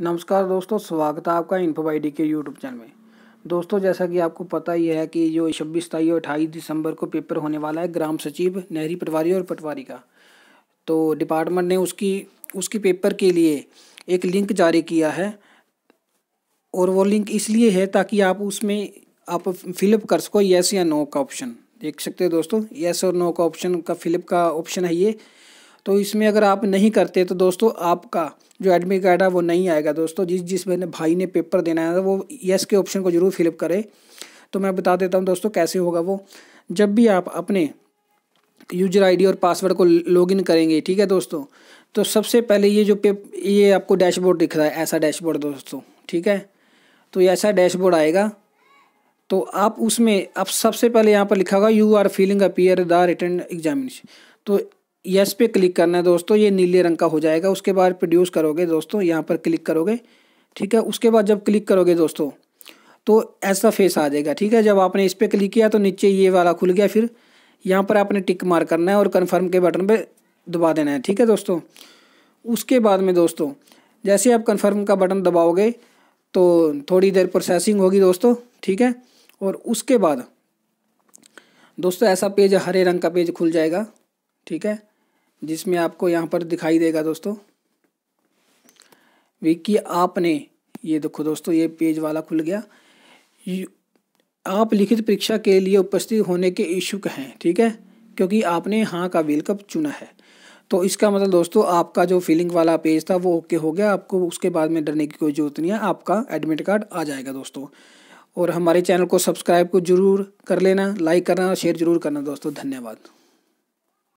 नमस्कार दोस्तों स्वागत है आपका इन्फोबाइडी के यूट्यूब चैनल में दोस्तों जैसा कि आपको पता ही है कि जो छब्बीस ताई और अठाईस दिसंबर को पेपर होने वाला है ग्राम सचिव नहरी पटवारी और पटवारी का तो डिपार्टमेंट ने उसकी उसकी पेपर के लिए एक लिंक जारी किया है और वो लिंक इसलिए है ताकि आप उसमें आप फिलअप कर सको येस या नो का ऑप्शन देख सकते हो दोस्तों येस और नो का ऑप्शन का फिलअप का ऑप्शन है ये तो इसमें अगर आप नहीं करते तो दोस्तों आपका जो एडमिट कार्ड है वो नहीं आएगा दोस्तों जिस जिस मैंने भाई ने पेपर देना है वो यस के ऑप्शन को जरूर फिलअप करे तो मैं बता देता हूँ दोस्तों कैसे होगा वो जब भी आप अपने यूजर आईडी और पासवर्ड को लॉगिन करेंगे ठीक है दोस्तों तो सबसे पहले ये जो पे ये आपको डैशबोर्ड दिख रहा है ऐसा डैशबोर्ड दोस्तों ठीक है तो ये ऐसा डैशबोर्ड आएगा तो आप उसमें आप सबसे पहले यहाँ पर लिखा होगा you are feeling appear the return examination तो यस पे क्लिक करना है दोस्तों ये नीले रंग का हो जाएगा उसके बाद प्रोड्यूस करोगे दोस्तों यहाँ पर क्लिक करोगे ठीक है उसके बाद जब क्लिक करोगे दोस्तों तो ऐसा फेस आ जाएगा ठीक है जब आपने इस पर क्लिक किया तो नीचे ये वाला खुल गया फिर यहाँ पर आपने टिक मार करना है और कन्फर्म के बटन पर दबा देना है ठीक है दोस्तों उसके बाद में दोस्तों जैसे आप कन्फर्म का बटन दबाओगे तो थोड़ी देर प्रोसेसिंग होगी दोस्तों ठीक है और उसके बाद दोस्तों ऐसा पेज हरे रंग का पेज खुल जाएगा ठीक है जिसमें आपको यहाँ पर दिखाई देगा दोस्तों विकी आपने ये देखो दोस्तों ये पेज वाला खुल गया आप लिखित परीक्षा के लिए उपस्थित होने के इच्छुक हैं ठीक है क्योंकि आपने हाँ का कप चुना है तो इसका मतलब दोस्तों आपका जो फीलिंग वाला पेज था वो ओके हो गया आपको उसके बाद में डरने की कोई जरूरत नहीं है आपका एडमिट कार्ड आ जाएगा दोस्तों और हमारे चैनल को सब्सक्राइब को जरूर कर लेना लाइक करना और शेयर जरूर करना दोस्तों धन्यवाद